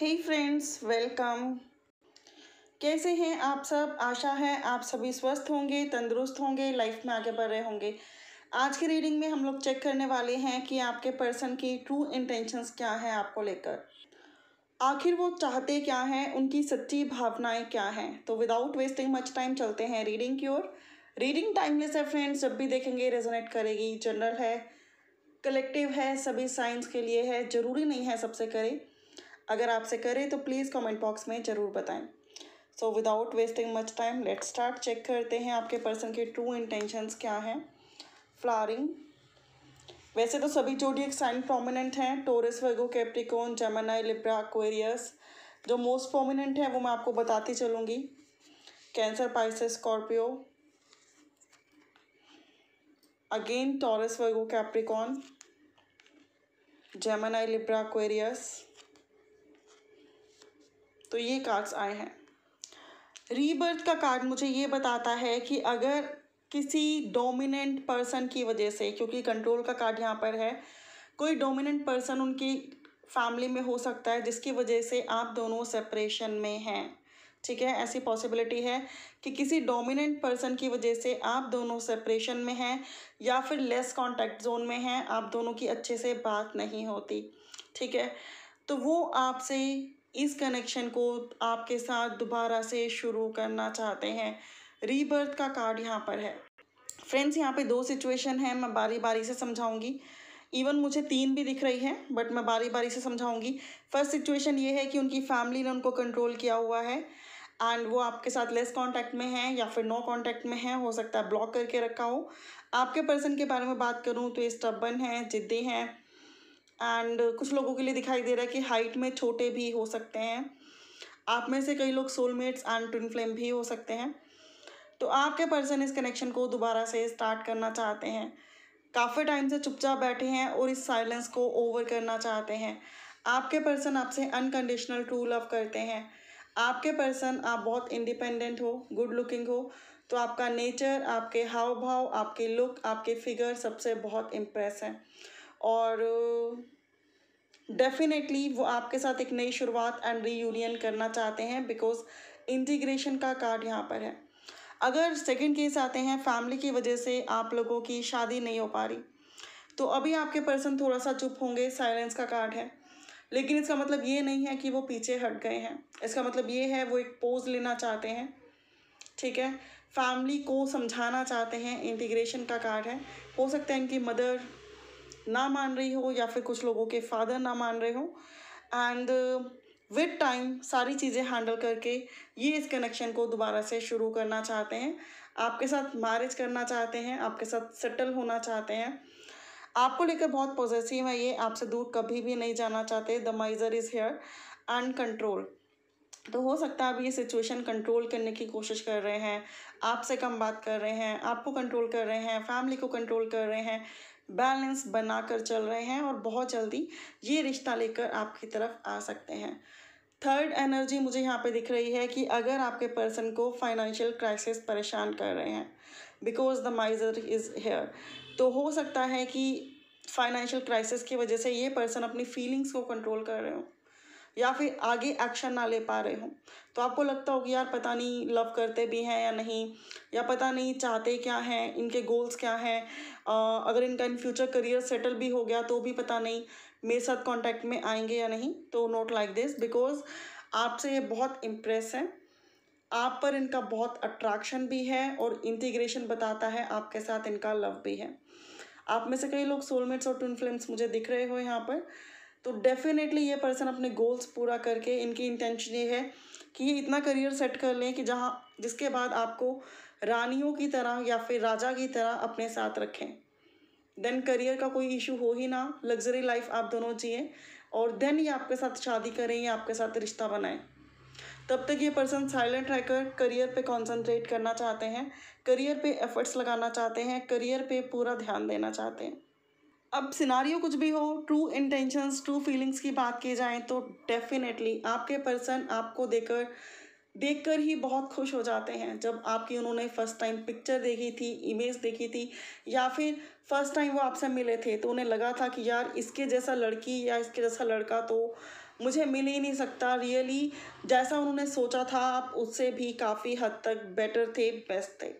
हे friends welcome कैसे हैं आप सब आशा है आप सभी स्वस्थ होंगे तंदुरुस्त होंगे लाइफ में आगे बढ़ रहे होंगे आज की रीडिंग में हम लोग चेक करने वाले हैं कि आपके पर्सन की ट्रू इंटेंशंस क्या है आपको लेकर आखिर वो चाहते क्या हैं उनकी सच्ची भावनाएं क्या हैं तो विदाउट वेस्टिंग मच टाइम चलते हैं रीडिंग की ओर रीडिंग टाइमलेस है फ्रेंड्स जब भी देखेंगे रेजोनेट करेगी जनरल है कलेक्टिव है सभी साइंस के लिए है ज़रूरी नहीं है सबसे करें अगर आपसे करें तो प्लीज़ कमेंट बॉक्स में ज़रूर बताएं so without wasting much time let start check करते हैं आपके पर्सन के ट्रू इंटेंशंस क्या हैं फ्लारिंग वैसे तो सभी जोडियक साइन प्रोमिनेंट हैं Taurus Virgo Capricorn Gemini Libra Aquarius जो मोस्ट प्रोमिनेंट है वो मैं आपको बताती चलूँगी Cancer Pisces Scorpio again Taurus Virgo Capricorn Gemini Libra Aquarius तो ये कार्ड्स आए हैं रीबर्थ का कार्ड मुझे ये बताता है कि अगर किसी डोमिनेंट पर्सन की वजह से क्योंकि कंट्रोल का कार्ड यहाँ पर है कोई डोमिनेंट पर्सन उनकी फैमिली में हो सकता है जिसकी वजह से आप दोनों सेपरेशन में हैं ठीक है ऐसी पॉसिबिलिटी है कि किसी डोमिनेंट पर्सन की वजह से आप दोनों सेपरेशन में हैं या फिर लेस कांटेक्ट जोन में हैं आप दोनों की अच्छे से बात नहीं होती ठीक है तो वो आपसे इस कनेक्शन को आपके साथ दोबारा से शुरू करना चाहते हैं रीबर्थ का कार्ड यहाँ पर है फ्रेंड्स यहाँ पे दो सिचुएशन है मैं बारी बारी से समझाऊंगी इवन मुझे तीन भी दिख रही है बट मैं बारी बारी से समझाऊंगी फर्स्ट सिचुएशन ये है कि उनकी फैमिली ने उनको कंट्रोल किया हुआ है एंड वो आपके साथ लेस कांटेक्ट में है या फिर नो कांटेक्ट में है हो सकता है ब्लॉक करके रखा हो आपके पर्सन के बारे में बात करूँ तो ये स्टबन है जिद्दी हैं एंड कुछ लोगों के लिए दिखाई दे रहा है कि हाइट में छोटे भी हो सकते हैं आप में से कई लोग सोलमेट्स एंड ट्विन फ्लेम भी हो सकते हैं तो आपके पर्सन इस कनेक्शन को दोबारा से स्टार्ट करना चाहते हैं काफ़ी टाइम से चुपचाप बैठे हैं और इस साइलेंस को ओवर करना चाहते हैं आपके पर्सन आपसे अनकंडीशनल ट्रू लव करते हैं आपके पर्सन आप बहुत इंडिपेंडेंट हो गुड लुकिंग हो तो आपका नेचर आपके हाव भाव आपके लुक आपके फिगर सबसे बहुत इम्प्रेस है और डेफिनेटली uh, वो आपके साथ एक नई शुरुआत एंड रीयूनियन करना चाहते हैं बिकॉज इंटीग्रेशन का कार्ड यहाँ पर है अगर सेकंड केस आते हैं फैमिली की वजह से आप लोगों की शादी नहीं हो पा रही तो अभी आपके पर्सन थोड़ा सा चुप होंगे साइलेंस का कार्ड है लेकिन इसका मतलब ये नहीं है कि वो पीछे हट गए हैं इसका मतलब ये है वो एक पोज लेना चाहते हैं ठीक है फैमिली को समझाना चाहते हैं इंटीग्रेशन का कार्ड है हो सकता है इनकी मदर ना मान रही हो या फिर कुछ लोगों के फादर ना मान रहे हो एंड विद टाइम सारी चीज़ें हैंडल करके ये इस कनेक्शन को दोबारा से शुरू करना चाहते हैं आपके साथ मैरिज करना चाहते हैं आपके साथ सेटल होना चाहते हैं आपको लेकर बहुत पॉजिटिव है ये आपसे दूर कभी भी नहीं जाना चाहते the miser is here and control तो हो सकता है आप ये सिचुएशन कंट्रोल करने की कोशिश कर रहे हैं आपसे कम बात कर रहे हैं आपको कंट्रोल कर रहे हैं फैमिली को कंट्रोल कर रहे हैं बैलेंस बनाकर चल रहे हैं और बहुत जल्दी ये रिश्ता लेकर आपकी तरफ आ सकते हैं थर्ड एनर्जी मुझे यहाँ पे दिख रही है कि अगर आपके पर्सन को फाइनेंशियल क्राइसिस परेशान कर रहे हैं because the miser is here तो हो सकता है कि फाइनेंशियल क्राइसिस की वजह से ये पर्सन अपनी फीलिंग्स को कंट्रोल कर रहे हो या फिर आगे एक्शन ना ले पा रहे हो तो आपको लगता हो कि यार पता नहीं लव करते भी हैं या नहीं या पता नहीं चाहते क्या हैं इनके गोल्स क्या हैं अगर इनका इन फ्यूचर करियर सेटल भी हो गया तो भी पता नहीं मेरे साथ कॉन्टैक्ट में आएंगे या नहीं तो नोट लाइक दिस बिकॉज आपसे ये बहुत इम्प्रेस है आप पर इनका बहुत अट्रैक्शन भी है और इंटीग्रेशन बताता है आपके साथ इनका लव भी है आप में से कई लोग सोलमेट्स और ट्विन फ्लेम्स मुझे दिख रहे हो यहाँ पर तो डेफिनेटली ये पर्सन अपने गोल्स पूरा करके इनकी इंटेंशन ये है कि ये इतना करियर सेट कर लें कि जहाँ जिसके बाद आपको रानियों की तरह या फिर राजा की तरह अपने साथ रखें देन करियर का कोई इशू हो ही ना लग्जरी लाइफ आप दोनों जिए और देन ये आपके साथ शादी करें या आपके साथ रिश्ता बनाएं तब तक ये पर्सन साइलेंट रहकर करियर पे कंसंट्रेट करना चाहते हैं करियर पे एफर्ट्स लगाना चाहते हैं करियर पे पूरा ध्यान देना चाहते हैं अब सिनारियो कुछ भी हो ट्रू इंटेंशंस ट्रू फीलिंग्स की बात की जाए तो डेफिनेटली आपके पर्सन आपको देकर देखकर ही बहुत खुश हो जाते हैं जब आपकी उन्होंने फ़र्स्ट टाइम पिक्चर देखी थी इमेज देखी थी या फिर फ़र्स्ट टाइम वो आपसे मिले थे तो उन्हें लगा था कि यार इसके जैसा लड़की या इसके जैसा लड़का तो मुझे मिल ही नहीं सकता रियली जैसा उन्होंने सोचा था आप उससे भी काफ़ी हद तक बेटर थे बेस्ट थे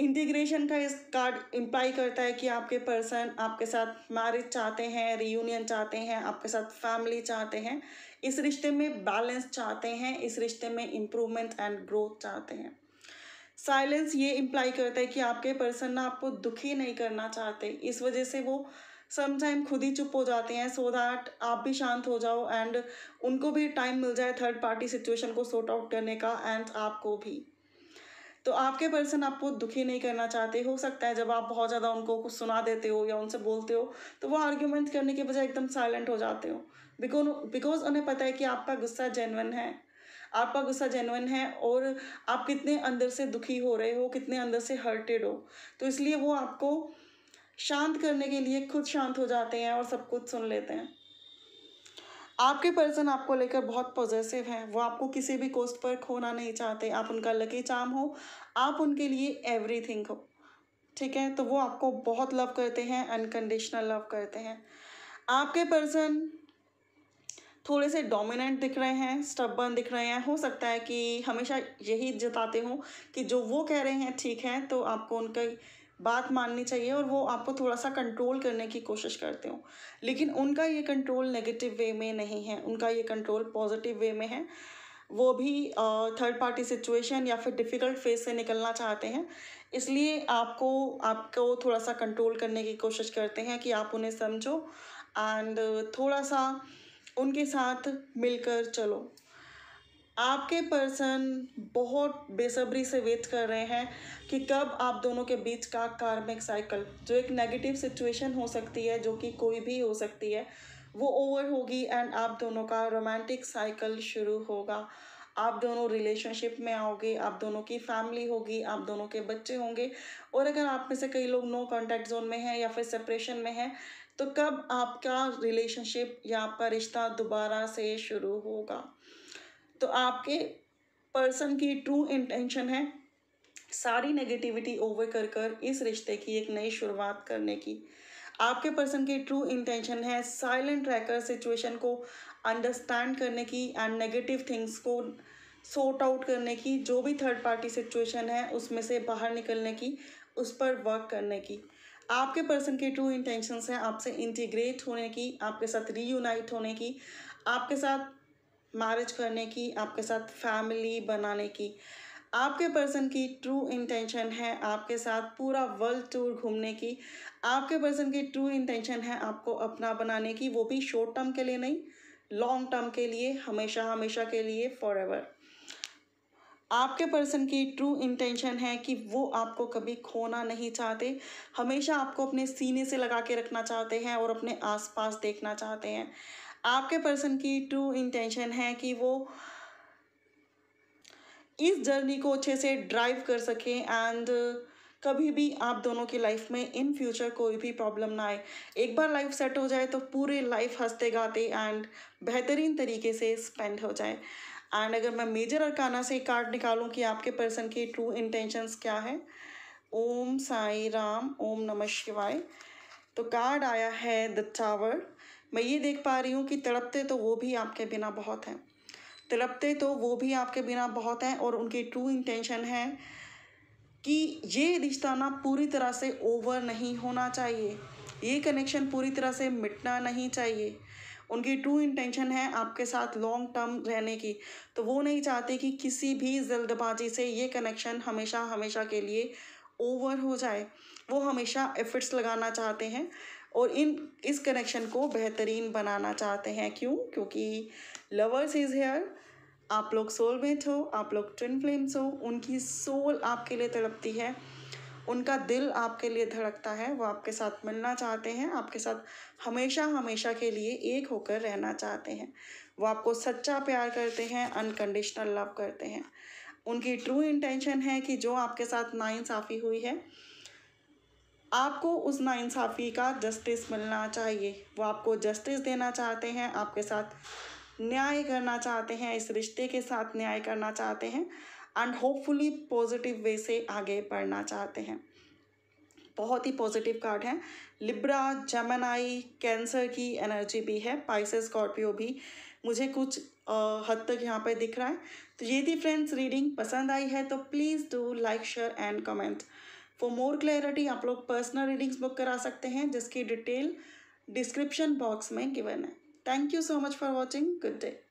इंटीग्रेशन का इस कार्ड इम्प्लाई करता है कि आपके पर्सन आपके साथ मैरिज चाहते हैं रीयूनियन चाहते हैं आपके साथ फैमिली चाहते हैं इस रिश्ते में बैलेंस चाहते हैं इस रिश्ते में इम्प्रूवमेंट एंड ग्रोथ चाहते हैं साइलेंस ये इम्प्लाई करता है कि आपके पर्सन ना आपको दुखी नहीं करना चाहते इस वजह से वो समटाइम खुद ही चुप हो जाते हैं सो दैट आप भी शांत हो जाओ एंड उनको भी टाइम मिल जाए थर्ड पार्टी सिचुएशन को सॉर्ट आउट करने का एंड आपको भी तो आपके पर्सन आपको दुखी नहीं करना चाहते हो सकता है जब आप बहुत ज़्यादा उनको कुछ सुना देते हो या उनसे बोलते हो तो वो आर्ग्यूमेंट करने के बजाय एकदम साइलेंट हो जाते हो बिकॉज बिकॉज उन्हें पता है कि आपका गुस्सा जेनवन है आपका गुस्सा जेनवन है और आप कितने अंदर से दुखी हो रहे हो कितने अंदर से हर्टेड हो तो इसलिए वो आपको शांत करने के लिए खुद शांत हो जाते हैं और सब कुछ सुन लेते हैं आपके पर्सन आपको लेकर बहुत पॉजिटिव हैं वो आपको किसी भी कोस्ट पर खोना नहीं चाहते आप उनका लकी चाम हो आप उनके लिए एवरीथिंग हो ठीक है तो वो आपको बहुत लव करते हैं अनकंडीशनल लव करते हैं आपके पर्सन थोड़े से डोमिनेंट दिख रहे हैं स्टबन दिख रहे हैं हो सकता है कि हमेशा यही जताते हों कि जो वो कह रहे हैं ठीक है तो आपको उनका बात माननी चाहिए और वो आपको थोड़ा सा कंट्रोल करने की कोशिश करते हो लेकिन उनका ये कंट्रोल नेगेटिव वे में नहीं है उनका ये कंट्रोल पॉजिटिव वे में है वो भी थर्ड पार्टी सिचुएशन या फिर डिफ़िकल्ट फेज से निकलना चाहते हैं इसलिए आपको आपको थोड़ा सा कंट्रोल करने की कोशिश करते हैं कि आप उन्हें समझो एंड थोड़ा सा उनके साथ मिलकर चलो आपके पर्सन बहुत बेसब्री से वेट कर रहे हैं कि कब आप दोनों के बीच का कार्मिक साइकिल जो एक नेगेटिव सिचुएशन हो सकती है जो कि कोई भी हो सकती है वो ओवर होगी एंड आप दोनों का रोमांटिक साइकिल शुरू होगा आप दोनों रिलेशनशिप में आओगे आप दोनों की फैमिली होगी आप दोनों के बच्चे होंगे और अगर आप में से कई लोग नो कॉन्टैक्ट जोन में हैं या फिर सेपरेशन में हैं तो कब आपका रिलेशनशिप या आपका रिश्ता दोबारा से शुरू होगा तो आपके पर्सन की ट्रू इंटेंशन है सारी नेगेटिविटी ओवर कर कर इस रिश्ते की एक नई शुरुआत करने की आपके पर्सन की ट्रू इंटेंशन है साइलेंट रहकर सिचुएशन को अंडरस्टैंड करने की एंड नेगेटिव थिंग्स को सॉर्ट आउट करने की जो भी थर्ड पार्टी सिचुएशन है उसमें से बाहर निकलने की उस पर वर्क करने की आपके पर्सन की ट्रू इंटेंशंस हैं आपसे इंटीग्रेट होने की आपके साथ रीयूनाइट होने की आपके साथ मैरिज करने की आपके साथ फैमिली बनाने की आपके पर्सन की ट्रू इंटेंशन है आपके साथ पूरा वर्ल्ड टूर घूमने की आपके पर्सन की ट्रू इंटेंशन है आपको अपना बनाने की वो भी शॉर्ट टर्म के लिए नहीं लॉन्ग टर्म के लिए हमेशा हमेशा के लिए फॉर एवर आपके पर्सन की ट्रू इंटेंशन है कि वो आपको कभी खोना नहीं चाहते हमेशा आपको अपने सीने से लगा के रखना चाहते हैं और अपने आसपास देखना चाहते हैं आपके पर्सन की ट्रू इंटेंशन है कि वो इस जर्नी को अच्छे से ड्राइव कर सकें एंड कभी भी आप दोनों की लाइफ में इन फ्यूचर कोई भी प्रॉब्लम ना आए एक बार लाइफ सेट हो जाए तो पूरे लाइफ हंसते गाते एंड बेहतरीन तरीके से स्पेंड हो जाए एंड अगर मैं मेजर अरकाना से कार्ड निकालूं कि आपके पर्सन की ट्रू इंटेंशंस क्या है ओम साई राम ओम नमः शिवाय तो कार्ड आया है द टावर मैं ये देख पा रही हूँ कि तड़पते तो वो भी आपके बिना बहुत हैं तड़पते तो वो भी आपके बिना बहुत हैं और उनकी ट्रू इंटेंशन है कि ये रिश्ता ना पूरी तरह से ओवर नहीं होना चाहिए ये कनेक्शन पूरी तरह से मिटना नहीं चाहिए उनकी ट्रू इंटेंशन है आपके साथ लॉन्ग टर्म रहने की तो वो नहीं चाहते कि किसी भी जल्दबाजी से ये कनेक्शन हमेशा हमेशा के लिए ओवर हो जाए वो हमेशा एफर्ट्स लगाना चाहते हैं और इन इस कनेक्शन को बेहतरीन बनाना चाहते हैं क्यों क्योंकि लवर्स इज़ हेयर आप लोग सोलमेट हो आप लोग ट्विन फ्लेम्स हो उनकी सोल आपके लिए तड़पती है उनका दिल आपके लिए धड़कता है वो आपके साथ मिलना चाहते हैं आपके साथ हमेशा हमेशा के लिए एक होकर रहना चाहते हैं वो आपको सच्चा प्यार करते हैं अनकंडीशनल लव करते हैं उनकी ट्रू इंटेंशन है कि जो आपके साथ नाइंसाफ़ी हुई है आपको उस नाइंसाफ़ी का जस्टिस मिलना चाहिए वो आपको जस्टिस देना चाहते हैं आपके साथ न्याय करना चाहते हैं इस रिश्ते के साथ न्याय करना चाहते हैं एंड होपफुली पॉजिटिव वे से आगे बढ़ना चाहते हैं बहुत ही पॉजिटिव कार्ड है लिब्रा जमनाई कैंसर की एनर्जी भी है पाइसेस स्कॉर्पियो भी मुझे कुछ हद तक यहाँ पर दिख रहा है तो ये थी फ्रेंड्स रीडिंग पसंद आई है तो please do like share and comment for more clarity आप लोग पर्सनल रीडिंग्स बुक करा सकते हैं जिसकी डिटेल डिस्क्रिप्शन बॉक्स में गिवन है thank you so much for watching good day